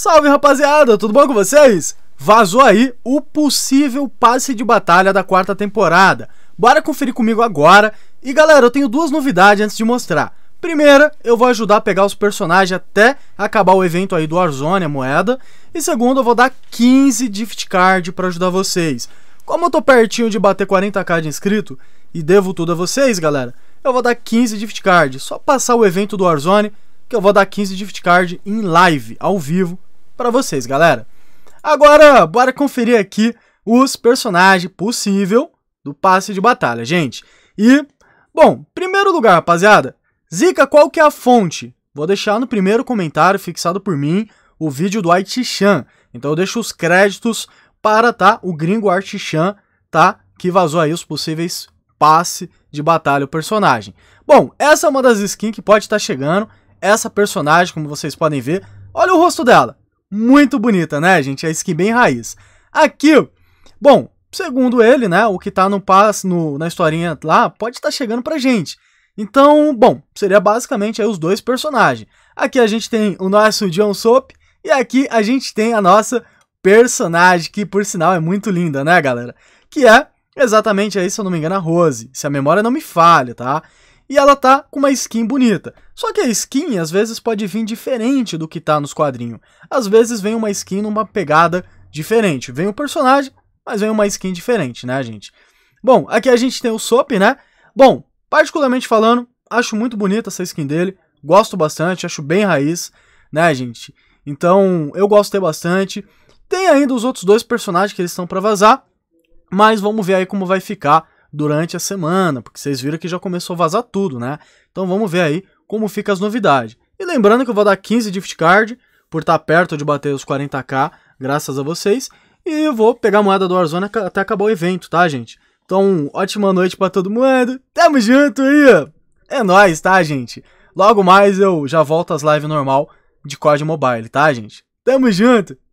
Salve rapaziada, tudo bom com vocês? Vazou aí o possível passe de batalha da quarta temporada. Bora conferir comigo agora. E galera, eu tenho duas novidades antes de mostrar. Primeira, eu vou ajudar a pegar os personagens até acabar o evento aí do Warzone, a moeda. E segundo, eu vou dar 15 gift card para ajudar vocês. Como eu tô pertinho de bater 40k de inscrito e devo tudo a vocês, galera, eu vou dar 15 gift card. Só passar o evento do Warzone que eu vou dar 15 gift card em live, ao vivo, para vocês, galera. Agora, bora conferir aqui os personagens possível do passe de batalha, gente. E, bom, primeiro lugar, rapaziada, Zica, qual que é a fonte? Vou deixar no primeiro comentário fixado por mim o vídeo do Artichan. Então eu deixo os créditos para, tá, o gringo Artichan, tá, que vazou aí os possíveis passe de batalha o personagem. Bom, essa é uma das skins que pode estar tá chegando. Essa personagem, como vocês podem ver, olha o rosto dela muito bonita, né, gente? A é skin bem raiz. Aqui, bom, segundo ele, né, o que tá no pass, no, na historinha lá, pode estar tá chegando pra gente. Então, bom, seria basicamente aí os dois personagens. Aqui a gente tem o nosso John Soap e aqui a gente tem a nossa personagem, que por sinal é muito linda, né, galera? Que é exatamente aí, se eu não me engano, a Rose, se a memória não me falha, tá? e ela tá com uma skin bonita. Só que a skin às vezes pode vir diferente do que tá nos quadrinhos. Às vezes vem uma skin numa pegada diferente. Vem o um personagem, mas vem uma skin diferente, né, gente? Bom, aqui a gente tem o Sop, né? Bom, particularmente falando, acho muito bonita essa skin dele. Gosto bastante, acho bem raiz, né, gente? Então, eu gostei bastante. Tem ainda os outros dois personagens que eles estão para vazar, mas vamos ver aí como vai ficar durante a semana, porque vocês viram que já começou a vazar tudo, né? Então vamos ver aí como fica as novidades. E lembrando que eu vou dar 15 gift card por estar tá perto de bater os 40k, graças a vocês. E eu vou pegar a moeda do Warzone até acabar o evento, tá, gente? Então, ótima noite para todo mundo. Tamo junto aí. É nóis, tá, gente? Logo mais eu já volto às lives normal de COD Mobile, tá, gente? Tamo junto.